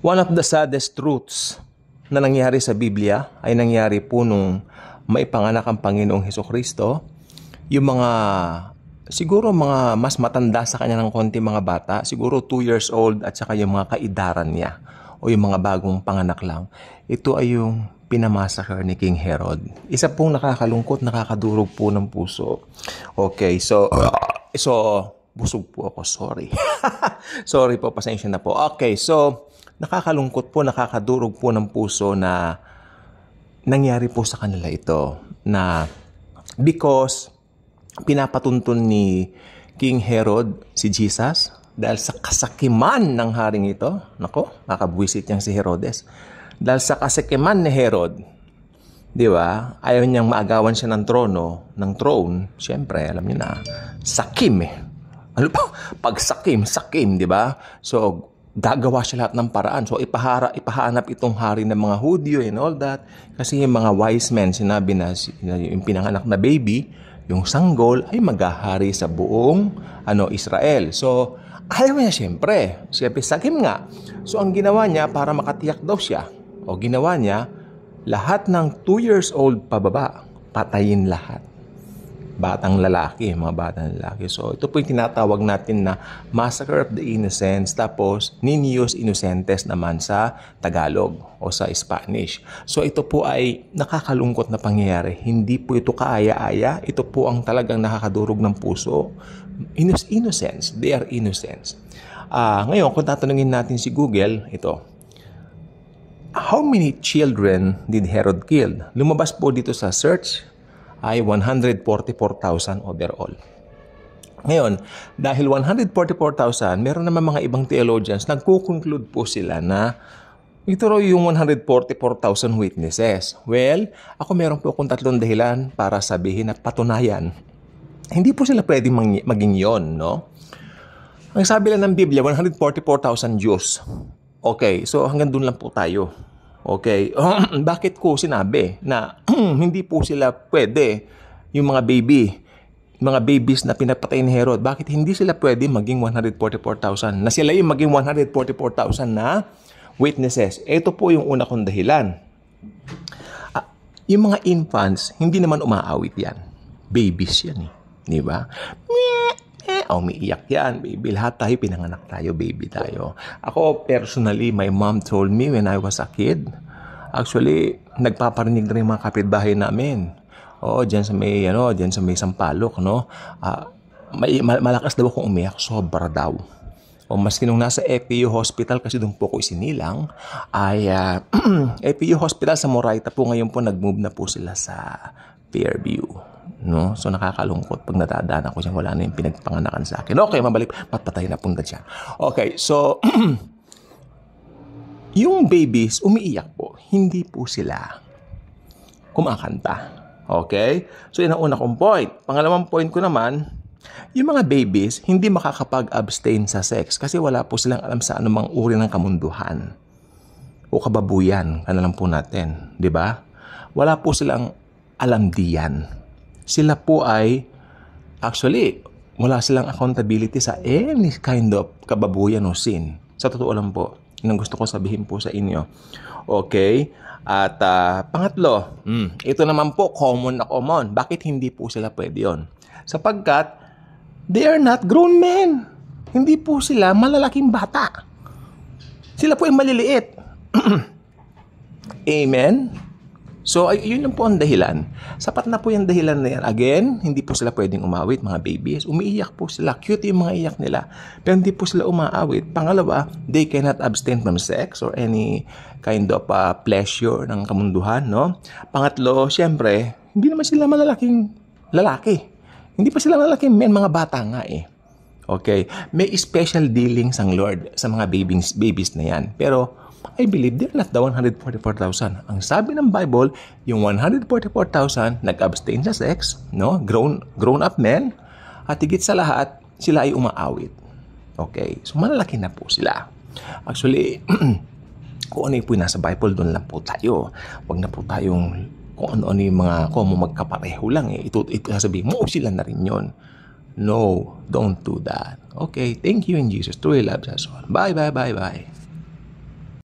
One of the saddest truths na nangyari sa Biblia ay nangyari po nung maipanganak ang Panginoong Heso Kristo. Yung mga, siguro mga mas matanda sa kanya ng konti mga bata, siguro 2 years old at saka yung mga kaidaran niya o yung mga bagong panganak lang. Ito ay yung pinamassacre ni King Herod. Isa pong nakakalungkot, nakakadurog po ng puso. Okay, so, so, busog po ako, sorry. sorry po, pasensya na po. Okay, so, Nakakalungkot po, nakakadurog po ng puso na nangyari po sa kanila ito na because pinapatuntun ni King Herod si Jesus dahil sa kasakiman ng haring ito. Nako, makabwisit niyang si Herodes. Dahil sa kasakiman ni Herod, di ba? Ayaw niyang maagawan siya ng trono, ng throne. Siyempre, alam niyo na, sakim eh. Ano pa? Pag sakim, sakim, di ba? So, gagawa siya lahat ng paraan. So, ipahara, ipahanap itong hari ng mga Hudyo and all that. Kasi yung mga wise men, sinabi na yung pinanganak na baby, yung sanggol ay maghahari sa buong ano, Israel. So, ayaw niya siyempre. Siyempre, sakim nga. So, ang ginawa niya para makatiyak daw siya. O ginawa niya, lahat ng 2 years old pababa, patayin lahat batang lalaki, mga batang lalaki. So, ito po yung tinatawag natin na Massacre of the Innocents, tapos Niños Inocentes naman sa Tagalog o sa Spanish. So, ito po ay nakakalungkot na pangyayari. Hindi po ito kaaya-aya. Ito po ang talagang nakakadurog ng puso. Inno- innocence. They are innocents. Uh, ah, ngayon, kung tatanungin natin si Google, ito, How many children did Herod kill? Lumabas po dito sa search ay 144,000 overall. Ngayon, dahil 144,000, meron naman mga ibang theologians, nagkukonclude po sila na ito raw yung 144,000 witnesses. Well, ako meron po akong tatlong dahilan para sabihin at patunayan. Hindi po sila pwedeng maging yon, no? Ang sabi lang ng Biblia, 144,000 Jews. Okay, so hanggang doon lang po tayo. Okay, bakit ko sinabi na hindi po sila pwede yung mga baby, mga babies na pinapatay ni Herod, bakit hindi sila pwede maging 144,000? Na sila yung maging 144,000 na witnesses. Ito po yung una kong dahilan. Uh, yung mga infants, hindi naman umaawit yan. Babies yan eh. Di ba? Meow! umiiyak yan, baby. Lahat tayo pinanganak tayo, baby tayo. Ako, personally, my mom told me when I was a kid, actually, nagpaparinig na rin mga kapitbahay namin. Oo, oh, dyan sa may, ano, diyan sa may sampalok, no? Uh, may, malakas daw akong umiyak, sobra daw. O maski nung nasa FPU Hospital kasi doon po ako isinilang, ay uh, ah, FPU Hospital sa Moraita po ngayon po nag-move na po sila sa Fairview. No? So nakakalungkot pag nadadaan ako siya, wala na yung pinagpanganakan sa akin. Okay, mabalik, patpatay na punta siya. Okay, so yung babies umiiyak po, hindi po sila kumakanta. Okay? So yun ang una kong point. Pangalawang point ko naman, yung mga babies hindi makakapag-abstain sa sex kasi wala po silang alam sa anumang uri ng kamunduhan o kababuyan, kanalang po natin, di ba? Wala po silang alam diyan sila po ay actually wala silang accountability sa any kind of kababuyan o sin. Sa totoo lang po, yun gusto ko sabihin po sa inyo. Okay? At uh, pangatlo, mm, ito naman po common na common. Bakit hindi po sila pwede yun? Sapagkat they are not grown men. Hindi po sila malalaking bata. Sila po ay maliliit. Amen? So, ay, yun lang po ang dahilan. Sapat na po yung dahilan na yan. Again, hindi po sila pwedeng umawit, mga babies. Umiiyak po sila. Cute yung mga iyak nila. Pero hindi po sila umaawit. Pangalawa, they cannot abstain from sex or any kind of uh, pleasure ng kamunduhan, no? Pangatlo, syempre, hindi naman sila malalaking lalaki. Hindi pa sila malalaking men, mga bata nga eh. Okay? May special dealings ang Lord sa mga babies, babies na yan. Pero, I believe they're not the 144,000. Ang sabi ng Bible, yung 144,000 nag-abstain sa sex, no? Grown, grown up men, at higit sa lahat, sila ay umaawit. Okay, so malalaki na po sila. Actually, kung ano yung po nasa Bible, doon lang po tayo. Huwag na po tayong kung ano-ano yung mga komo magkapareho lang eh. Ito, ito sasabihin mo, oh, sila na rin yon. No, don't do that. Okay, thank you in Jesus. Truly loves us all. Bye, bye, bye, bye.